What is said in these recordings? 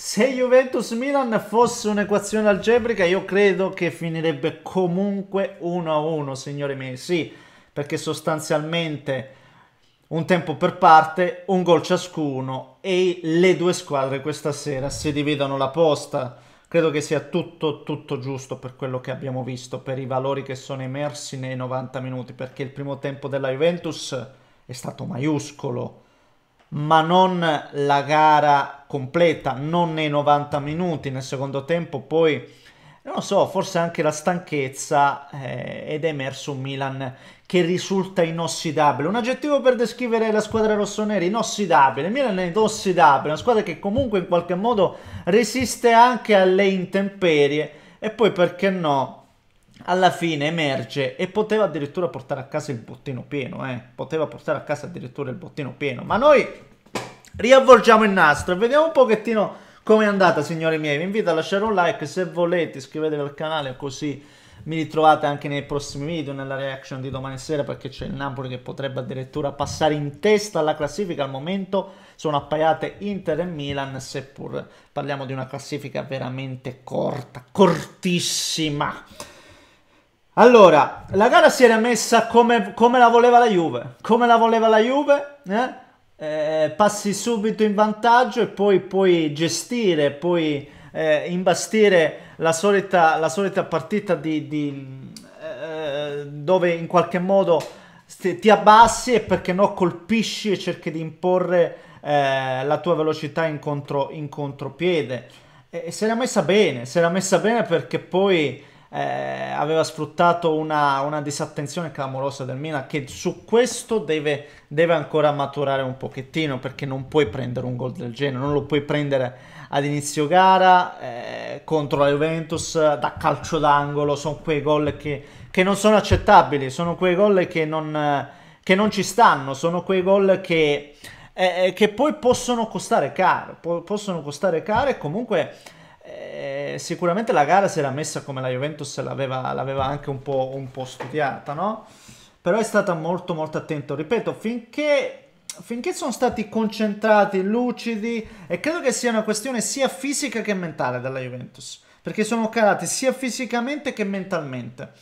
Se Juventus-Milan fosse un'equazione algebrica, io credo che finirebbe comunque 1-1, signori miei. Sì, perché sostanzialmente un tempo per parte, un gol ciascuno e le due squadre questa sera si dividono la posta. Credo che sia tutto, tutto giusto per quello che abbiamo visto, per i valori che sono emersi nei 90 minuti, perché il primo tempo della Juventus è stato maiuscolo ma non la gara completa, non nei 90 minuti nel secondo tempo, poi non lo so, forse anche la stanchezza eh, ed è emerso un Milan che risulta inossidabile. Un aggettivo per descrivere la squadra rossonera, inossidabile. Milan è inossidabile, una squadra che comunque in qualche modo resiste anche alle intemperie e poi perché no, alla fine emerge e poteva addirittura portare a casa il bottino pieno, eh? poteva portare a casa addirittura il bottino pieno, ma noi riavvolgiamo il nastro e vediamo un pochettino come è andata signori miei, vi invito a lasciare un like se volete, iscrivetevi al canale così mi ritrovate anche nei prossimi video, nella reaction di domani sera perché c'è il Napoli che potrebbe addirittura passare in testa alla classifica al momento sono appaiate Inter e Milan seppur parliamo di una classifica veramente corta, cortissima allora, la gara si era messa come, come, la voleva la Juve. Come la voleva la Juve, eh? Eh, passi subito in vantaggio e poi puoi gestire, puoi eh, imbastire la solita, la solita partita di, di, eh, dove in qualche modo ti abbassi e perché no colpisci e cerchi di imporre eh, la tua velocità in, contro, in contropiede. E, e si era messa bene, si era messa bene perché poi eh, aveva sfruttato una, una, disattenzione clamorosa del Milan che su questo deve, deve, ancora maturare un pochettino perché non puoi prendere un gol del genere, non lo puoi prendere ad inizio gara eh, contro la Juventus da calcio d'angolo, sono quei gol che, che, non sono accettabili, sono quei gol che non, che non ci stanno, sono quei gol che, eh, eh che poi possono costare caro, po possono costare caro e comunque eh, sicuramente la gara si era messa come la Juventus l'aveva, l'aveva anche un po', un po' studiata, no? Però è stata molto molto attento, ripeto, finché finché sono stati concentrati, lucidi e credo che sia una questione sia fisica che mentale della Juventus, perché sono calati sia fisicamente che mentalmente.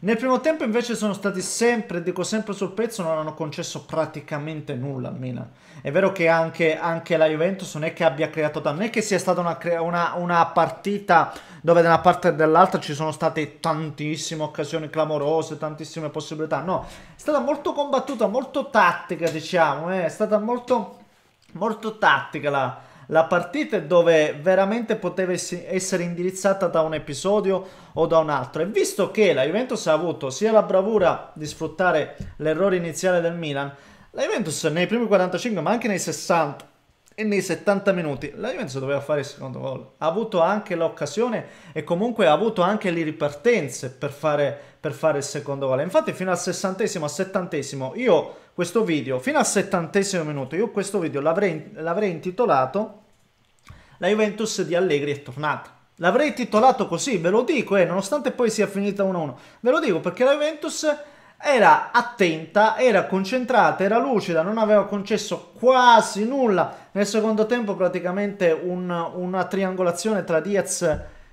Nel primo tempo invece sono stati sempre, dico sempre sul pezzo, non hanno concesso praticamente nulla al Milan. È vero che anche, anche la Juventus non è che abbia creato danno, non è che sia stata una, una, una partita dove da una parte e dall'altra ci sono state tantissime occasioni clamorose, tantissime possibilità. No, è stata molto combattuta, molto tattica diciamo, eh? è stata molto, molto tattica la, la partita dove veramente poteva essere indirizzata da un episodio o da un altro. E visto che la Juventus ha avuto sia la bravura di sfruttare l'errore iniziale del Milan, la Juventus nei primi 45 ma anche nei 60 e nei 70 minuti la Juventus doveva fare il secondo gol. Ha avuto anche l'occasione e comunque ha avuto anche le ripartenze per fare, per fare il secondo gol. Infatti fino al sessantesimo, al settantesimo, io questo video, fino al settantesimo minuto, io questo video l'avrei intitolato La Juventus di Allegri è tornata. L'avrei titolato così, ve lo dico, eh, nonostante poi sia finita 1-1. Ve lo dico perché la Juventus era attenta, era concentrata, era lucida, non aveva concesso quasi nulla nel secondo tempo praticamente un, una triangolazione tra Diaz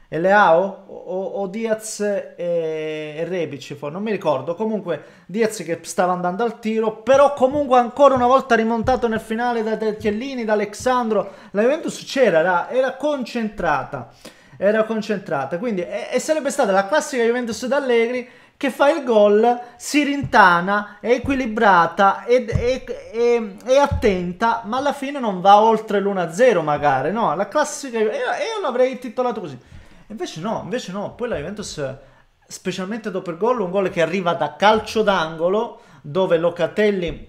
e Leao o, o Diaz e, e Rebic, non mi ricordo. Comunque Diaz che stava andando al tiro, però comunque ancora una volta rimontato nel finale da Chiellini, da Alexandro. La Juventus c'era, era, era concentrata, era concentrata. Quindi e, e sarebbe stata la classica Juventus d'Allegri che fa il gol si rintana, è equilibrata ed è, è, è, attenta, ma alla fine non va oltre l'1-0 magari, no? La classica... Io, io l'avrei titolato così. Invece no, invece no. Poi la Juventus, specialmente dopo il gol, un gol che arriva da calcio d'angolo, dove Locatelli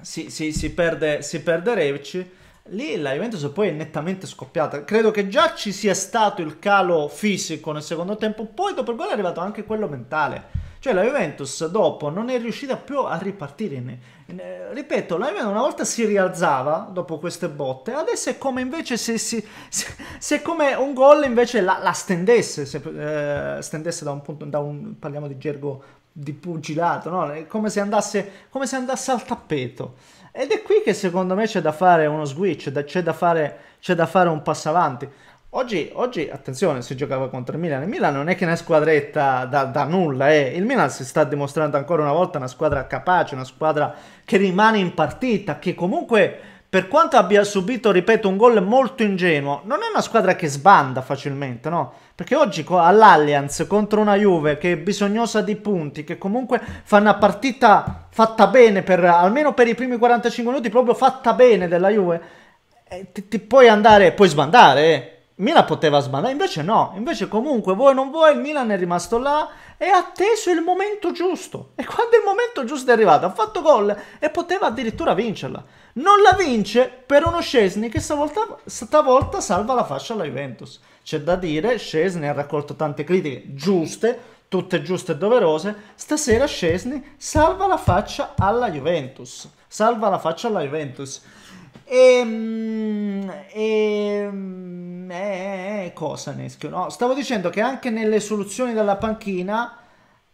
si, si, si perde, si perde Revci, Lì la Juventus poi è nettamente scoppiata. Credo che già ci sia stato il calo fisico nel secondo tempo, poi dopo il gol è arrivato anche quello mentale. Cioè la Juventus dopo non è riuscita più a ripartire. In, in, eh, ripeto, la Juventus una volta si rialzava dopo queste botte, adesso è come invece se, si, se, se come un gol invece la, la stendesse, se, eh, stendesse da un punto, da un, parliamo di gergo di pugilato, no? come, se andasse, come se andasse al tappeto. Ed è qui che secondo me c'è da fare uno switch, c'è da fare, c'è da fare un passo avanti. Oggi, oggi, attenzione, si giocava contro il Milan. Il Milan non è che una squadretta da, da nulla, eh. il Milan si sta dimostrando ancora una volta una squadra capace, una squadra che rimane in partita, che comunque per quanto abbia subito, ripeto, un gol molto ingenuo, non è una squadra che sbanda facilmente, no? Perché oggi all'Allianz contro una Juve che è bisognosa di punti, che comunque fa una partita fatta bene, per, almeno per i primi 45 minuti, proprio fatta bene della Juve, eh, ti, ti puoi andare, puoi sbandare, eh? Milan poteva sbagliare, invece no, invece comunque voi non vuoi, il Milan è rimasto là e ha atteso il momento giusto. E quando il momento giusto è arrivato ha fatto gol e poteva addirittura vincerla. Non la vince per uno Scesni che stavolta, stavolta salva la fascia alla Juventus. C'è da dire, Scesni ha raccolto tante critiche giuste, tutte giuste e doverose. Stasera Scesni salva la faccia alla Juventus. Salva la faccia alla Juventus. E, e, e cosa Neschio? No, stavo dicendo che anche nelle soluzioni dalla panchina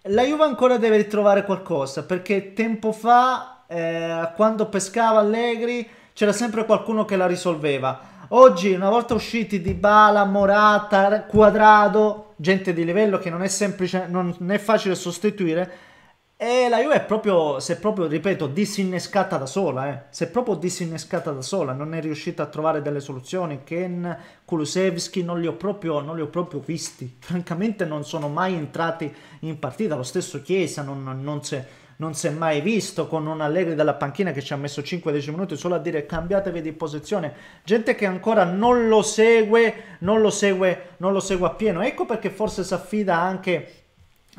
la Juve ancora deve ritrovare qualcosa perché tempo fa eh, quando pescava Allegri c'era sempre qualcuno che la risolveva. Oggi, una volta usciti di Bala, Morata, Quadrado, gente di livello che non è semplice, non è facile sostituire, e la Juve è proprio, si è proprio, ripeto, disinnescata da sola, eh. si è proprio disinnescata da sola, non è riuscita a trovare delle soluzioni, Ken, Kulusevski non li ho proprio, non li ho proprio visti, francamente non sono mai entrati in partita, lo stesso Chiesa non, non, non si è non si è mai visto con un Allegri dalla panchina che ci ha messo 5-10 minuti solo a dire cambiatevi di posizione gente che ancora non lo segue non lo segue non lo segue appieno ecco perché forse si affida anche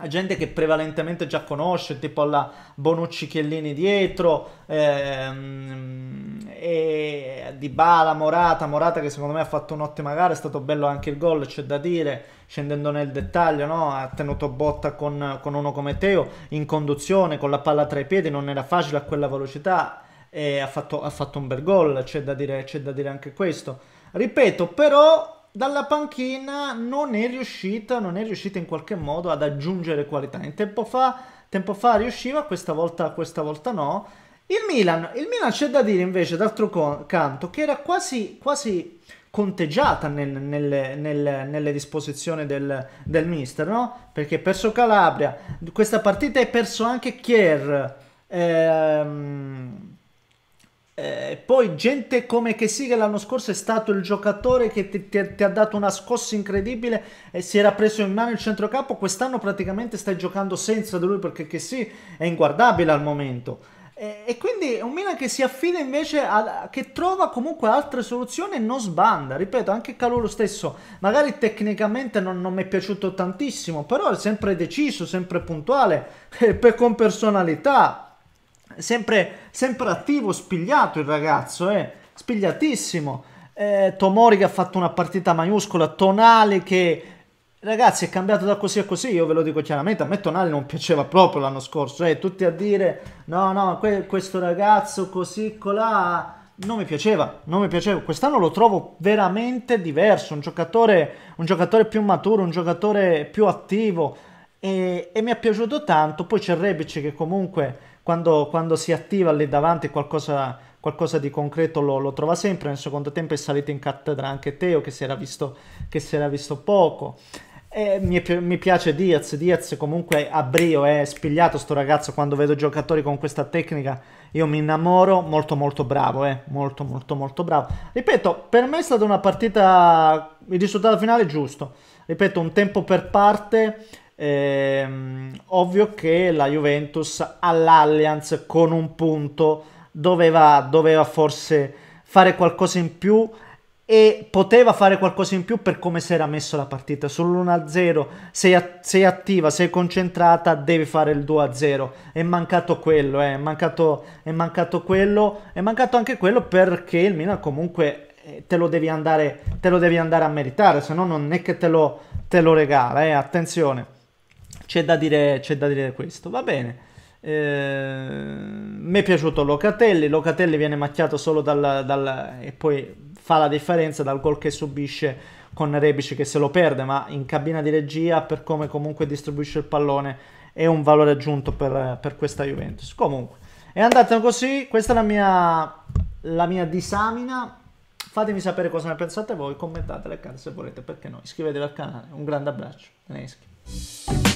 gente che prevalentemente già conosce, tipo la Bonucci Chiellini dietro, ehm, e Di Bala, Morata, Morata che secondo me ha fatto un'ottima gara, è stato bello anche il gol, c'è da dire, scendendo nel dettaglio, no? ha tenuto botta con, con uno come Teo, in conduzione, con la palla tra i piedi, non era facile a quella velocità, e ha fatto, ha fatto un bel gol, c'è da, dire, c'è da dire anche questo. Ripeto, però dalla panchina non è riuscita, non è riuscita in qualche modo ad aggiungere qualità. In tempo fa, tempo fa riusciva, questa volta, questa volta no. Il Milan, il Milan c'è da dire invece, d'altro canto, che era quasi, quasi conteggiata nel, nel, nel, nelle disposizioni del, del mister, no? Perché ha perso Calabria, questa partita hai perso anche Chier. Ehm, poi gente come che sì, che l'anno scorso è stato il giocatore che ti, ti, ti ha dato una scossa incredibile e si era preso in mano il centrocampo, quest'anno praticamente stai giocando senza di lui perché che sì, è inguardabile al momento. E, e quindi è un Milan che si affida invece a, che trova comunque altre soluzioni e non sbanda. Ripeto, anche Calolo stesso, magari tecnicamente non, non mi è piaciuto tantissimo, però è sempre deciso, sempre puntuale, eh, per, con personalità. Sempre, sempre attivo, spigliato il ragazzo, eh? spigliatissimo. Eh, Tomori che ha fatto una partita maiuscola, Tonali che ragazzi è cambiato da così a così, io ve lo dico chiaramente, a me Tonali non piaceva proprio l'anno scorso, eh, tutti a dire no no que questo ragazzo così colà non mi piaceva, non mi piaceva, quest'anno lo trovo veramente diverso, un giocatore, un giocatore più maturo, un giocatore più attivo e, e mi è piaciuto tanto, poi c'è Rebic che comunque quando, quando, si attiva lì davanti qualcosa, qualcosa di concreto lo, lo, trova sempre. Nel secondo tempo è salito in cattedra anche Teo che si era visto, si era visto poco. E mi, mi, piace Diaz, Diaz comunque a brio eh, è spigliato sto ragazzo, quando vedo giocatori con questa tecnica io mi innamoro, molto molto bravo, eh? molto molto molto bravo. Ripeto, per me è stata una partita, il risultato finale è giusto, ripeto un tempo per parte, Ehm, ovvio che la Juventus all'Allianz con un punto doveva, doveva forse fare qualcosa in più e poteva fare qualcosa in più per come si era messo la partita. Sull'1-0 sei, att- sei, attiva, sei concentrata, devi fare il 2-0. È mancato quello, eh. è, mancato, è mancato quello, è mancato anche quello perché il Milan comunque eh, te lo devi andare, te lo devi andare a meritare, se no non è che te lo, te lo regala, eh. attenzione c'è da dire, c'è da dire questo, va bene. Eh, mi è piaciuto Locatelli. Locatelli viene macchiato solo dal, dal, e poi fa la differenza dal gol che subisce con Rebici che se lo perde, ma in cabina di regia per come comunque distribuisce il pallone è un valore aggiunto per, per questa Juventus. Comunque è andata così. Questa è la mia, la mia disamina. Fatemi sapere cosa ne pensate voi. Commentate le carte se volete, perché no? Iscrivetevi al canale. Un grande abbraccio. Eneschi.